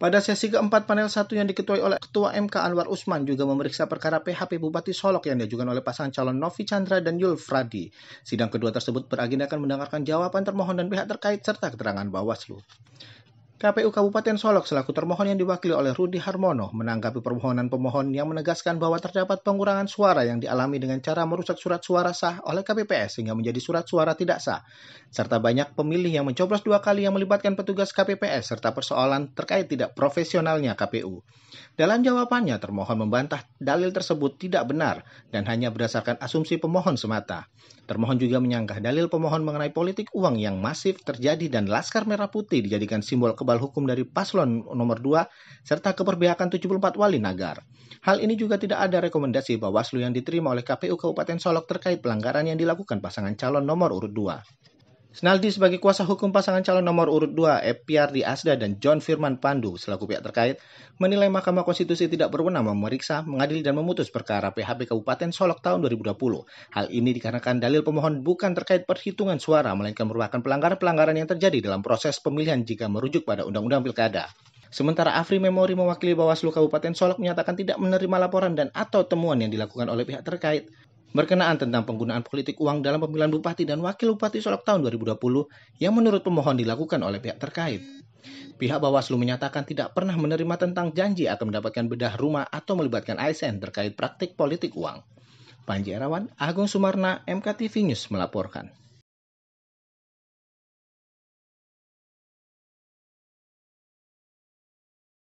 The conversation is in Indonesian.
Pada sesi keempat panel satu yang diketuai oleh Ketua MK Anwar Usman juga memeriksa perkara PHP Bupati Solok yang diajukan oleh pasangan calon Novi Chandra dan Yul Fradi. Sidang kedua tersebut akan mendengarkan jawaban termohon dan pihak terkait serta keterangan Bawaslu. KPU Kabupaten Solok selaku termohon yang diwakili oleh Rudi Harmono menanggapi permohonan pemohon yang menegaskan bahwa terdapat pengurangan suara yang dialami dengan cara merusak surat suara sah oleh KPPS sehingga menjadi surat suara tidak sah, serta banyak pemilih yang mencoblos dua kali yang melibatkan petugas KPPS serta persoalan terkait tidak profesionalnya KPU. Dalam jawabannya, termohon membantah dalil tersebut tidak benar dan hanya berdasarkan asumsi pemohon semata. Termohon juga menyanggah dalil pemohon mengenai politik uang yang masif terjadi dan Laskar Merah Putih dijadikan simbol kebanyakan kebal hukum dari paslon nomor 2 serta keperbihakan 74 wali nagar. Hal ini juga tidak ada rekomendasi Bawaslu yang diterima oleh KPU Kabupaten Solok terkait pelanggaran yang dilakukan pasangan calon nomor urut 2. Snaldi sebagai kuasa hukum pasangan calon nomor urut 2 di Asda dan John Firman Pandu selaku pihak terkait menilai Mahkamah Konstitusi tidak berwenang memeriksa, mengadili dan memutus perkara PHP Kabupaten Solok tahun 2020. Hal ini dikarenakan dalil pemohon bukan terkait perhitungan suara melainkan merupakan pelanggaran-pelanggaran yang terjadi dalam proses pemilihan jika merujuk pada Undang-Undang Pilkada. Sementara Afri Memori mewakili Bawaslu Kabupaten Solok menyatakan tidak menerima laporan dan atau temuan yang dilakukan oleh pihak terkait berkenaan tentang penggunaan politik uang dalam pemilihan bupati dan wakil bupati Solok tahun 2020 yang menurut pemohon dilakukan oleh pihak terkait. Pihak Bawaslu menyatakan tidak pernah menerima tentang janji akan mendapatkan bedah rumah atau melibatkan ASN terkait praktik politik uang. Panji Erawan, Agung Sumarna, MKTV News melaporkan.